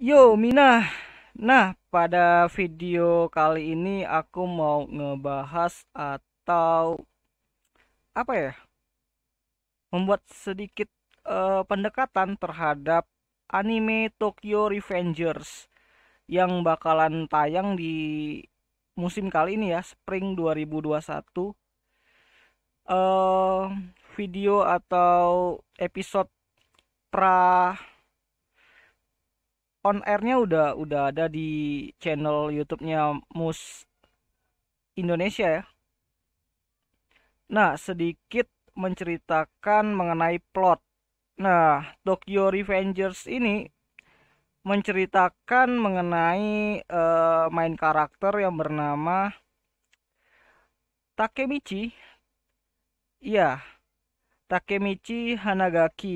Yo Mina, nah pada video kali ini aku mau ngebahas atau apa ya membuat sedikit uh, pendekatan terhadap anime Tokyo Revengers yang bakalan tayang di musim kali ini ya Spring 2021 uh, eh, video atau episode pra on airnya udah udah ada di channel YouTube-nya Mus Indonesia ya. Nah, sedikit menceritakan mengenai plot. Nah, Tokyo Revengers ini menceritakan mengenai uh, main karakter yang bernama Takemichi. Iya. Takemichi Hanagaki.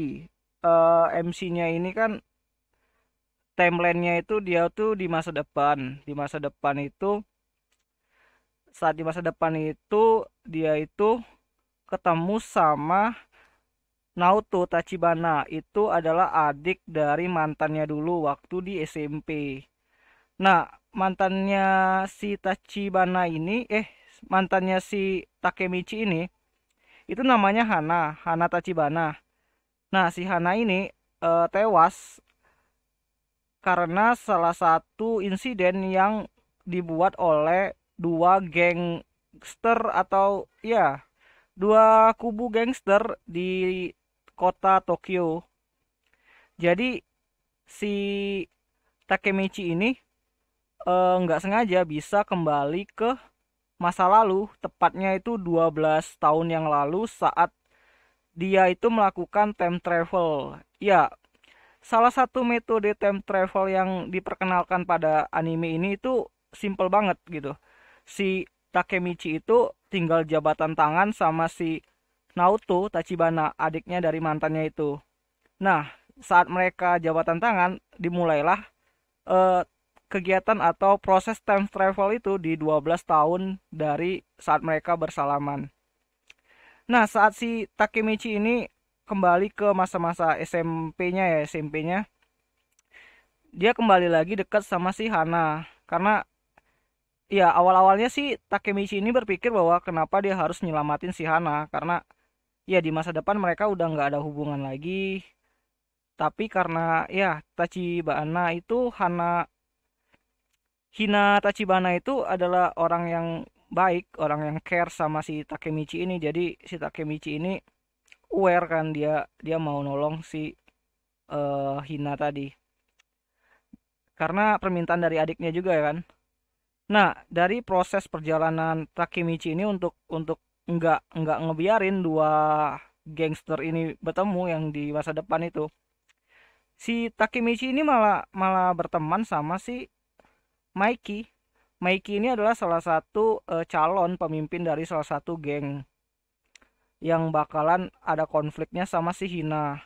Uh, eh, MC-nya ini kan timelinenya itu dia tuh di masa depan di masa depan itu saat di masa depan itu dia itu ketemu sama Naoto Tachibana itu adalah adik dari mantannya dulu waktu di SMP. Nah, mantannya si Tachibana ini eh mantannya si Takemichi ini itu namanya Hana, Hana Tachibana. Nah, si Hana ini e, tewas karena salah satu insiden yang dibuat oleh dua gangster atau ya dua kubu gangster di kota Tokyo. Jadi si Takemichi ini eh, nggak eh, sengaja bisa kembali ke masa lalu, tepatnya itu 12 tahun yang lalu saat dia itu melakukan time travel. Ya, salah satu metode time travel yang diperkenalkan pada anime ini itu simple banget gitu. Si Takemichi itu tinggal jabatan tangan sama si Naoto Tachibana, adiknya dari mantannya itu. Nah, saat mereka jabatan tangan, dimulailah eh, kegiatan atau proses time travel itu di 12 tahun dari saat mereka bersalaman. Nah, saat si Takemichi ini kembali ke masa-masa SMP-nya ya SMP-nya dia kembali lagi dekat sama si Hana karena ya awal-awalnya sih Takemichi ini berpikir bahwa kenapa dia harus nyelamatin si Hana karena ya di masa depan mereka udah nggak ada hubungan lagi tapi karena ya Tachibana itu Hana Hina Tachibana itu adalah orang yang baik, orang yang care sama si Takemichi ini. Jadi si Takemichi ini aware kan dia dia mau nolong si uh, Hina tadi karena permintaan dari adiknya juga ya kan nah dari proses perjalanan Takemichi ini untuk untuk nggak nggak ngebiarin dua gangster ini bertemu yang di masa depan itu si Takemichi ini malah malah berteman sama si Mikey Mikey ini adalah salah satu uh, calon pemimpin dari salah satu geng yang bakalan ada konfliknya sama si Hina.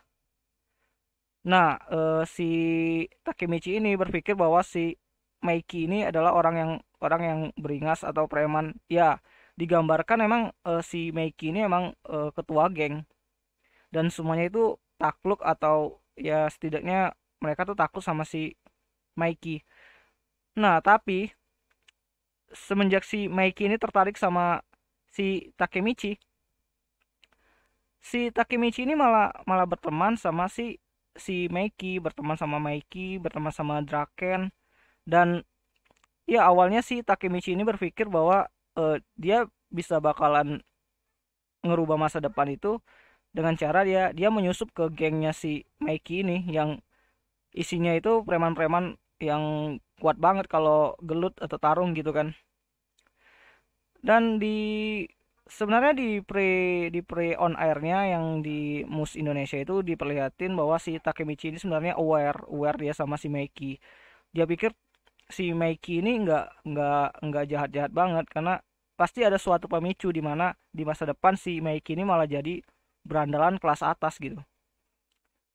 Nah, eh, si Takemichi ini berpikir bahwa si Meiki ini adalah orang yang orang yang beringas atau preman. Ya, digambarkan emang eh, si Meiki ini emang eh, ketua geng. Dan semuanya itu takluk atau ya setidaknya mereka tuh takut sama si Meiki. Nah, tapi semenjak si Meiki ini tertarik sama si Takemichi, si Takemichi ini malah malah berteman sama si si Meiki berteman sama Meiki berteman sama Draken dan ya awalnya si Takemichi ini berpikir bahwa uh, dia bisa bakalan ngerubah masa depan itu dengan cara dia dia menyusup ke gengnya si Meiki ini yang isinya itu preman-preman yang kuat banget kalau gelut atau tarung gitu kan dan di sebenarnya di pre di pre on airnya yang di Mus Indonesia itu diperlihatin bahwa si Takemichi ini sebenarnya aware aware dia sama si Meiki dia pikir si Meiki ini nggak nggak nggak jahat jahat banget karena pasti ada suatu pemicu di mana di masa depan si Meiki ini malah jadi berandalan kelas atas gitu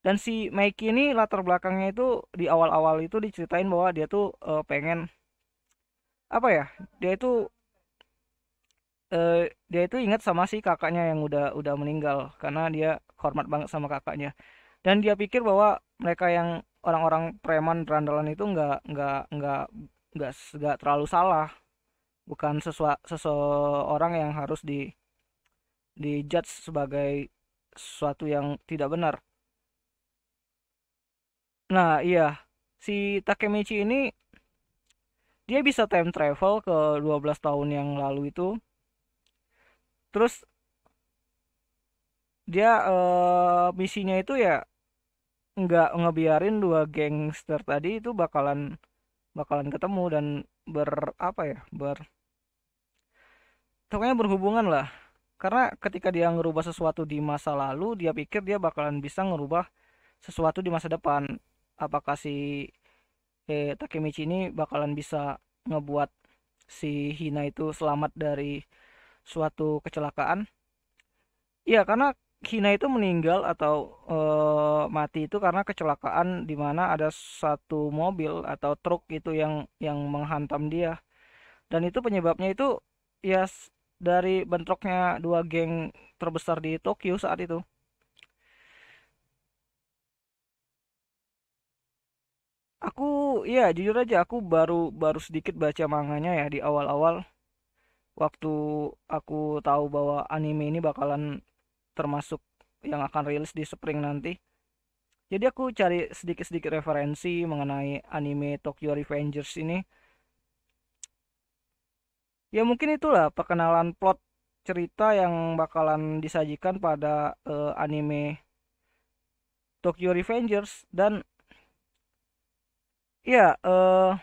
dan si Meiki ini latar belakangnya itu di awal-awal itu diceritain bahwa dia tuh uh, pengen apa ya dia itu uh, dia itu ingat sama si kakaknya yang udah udah meninggal karena dia hormat banget sama kakaknya dan dia pikir bahwa mereka yang orang-orang preman randalan itu nggak nggak nggak nggak nggak terlalu salah bukan sesua, seseorang yang harus di di judge sebagai sesuatu yang tidak benar nah iya si Takemichi ini dia bisa time travel ke 12 tahun yang lalu itu terus dia uh, misinya itu ya nggak ngebiarin dua gangster tadi itu bakalan bakalan ketemu dan ber apa ya ber pokoknya berhubungan lah karena ketika dia ngerubah sesuatu di masa lalu dia pikir dia bakalan bisa ngerubah sesuatu di masa depan apakah si eh, Takemichi ini bakalan bisa ngebuat si Hina itu selamat dari suatu kecelakaan? Iya, karena Hina itu meninggal atau e, mati itu karena kecelakaan di mana ada satu mobil atau truk itu yang yang menghantam dia. Dan itu penyebabnya itu ya dari bentroknya dua geng terbesar di Tokyo saat itu. Aku ya jujur aja aku baru baru sedikit baca manganya ya di awal-awal waktu aku tahu bahwa anime ini bakalan termasuk yang akan rilis di spring nanti. Jadi aku cari sedikit-sedikit referensi mengenai anime Tokyo Revengers ini. Ya mungkin itulah perkenalan plot cerita yang bakalan disajikan pada uh, anime Tokyo Revengers dan ya uh,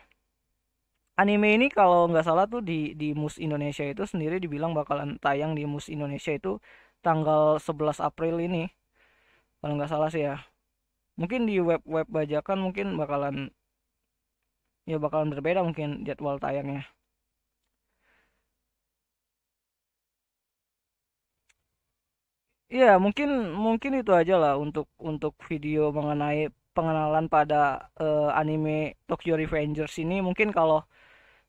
anime ini kalau nggak salah tuh di di Mus Indonesia itu sendiri dibilang bakalan tayang di Mus Indonesia itu tanggal 11 April ini kalau nggak salah sih ya mungkin di web web bajakan mungkin bakalan ya bakalan berbeda mungkin jadwal tayangnya Iya mungkin mungkin itu aja lah untuk untuk video mengenai pengenalan pada uh, anime Tokyo Revengers ini mungkin kalau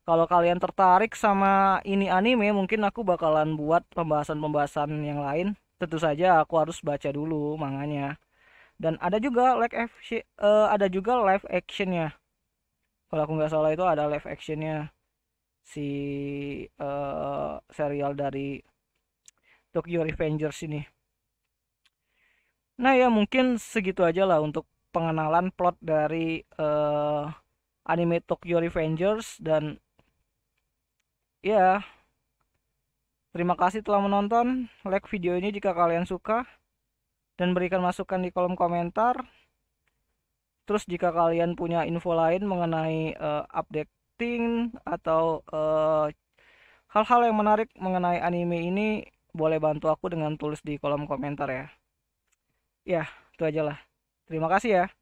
kalau kalian tertarik sama ini anime mungkin aku bakalan buat pembahasan-pembahasan yang lain tentu saja aku harus baca dulu manganya dan ada juga live action uh, ada juga live actionnya kalau aku nggak salah itu ada live actionnya si uh, serial dari Tokyo Revengers ini nah ya mungkin segitu aja lah untuk pengenalan plot dari uh, anime Tokyo Revengers dan ya terima kasih telah menonton like video ini jika kalian suka dan berikan masukan di kolom komentar terus jika kalian punya info lain mengenai uh, updating atau eh, hal-hal uh, hal -hal yang menarik mengenai anime ini boleh bantu aku dengan tulis di kolom komentar ya ya itu aja lah terima kasih ya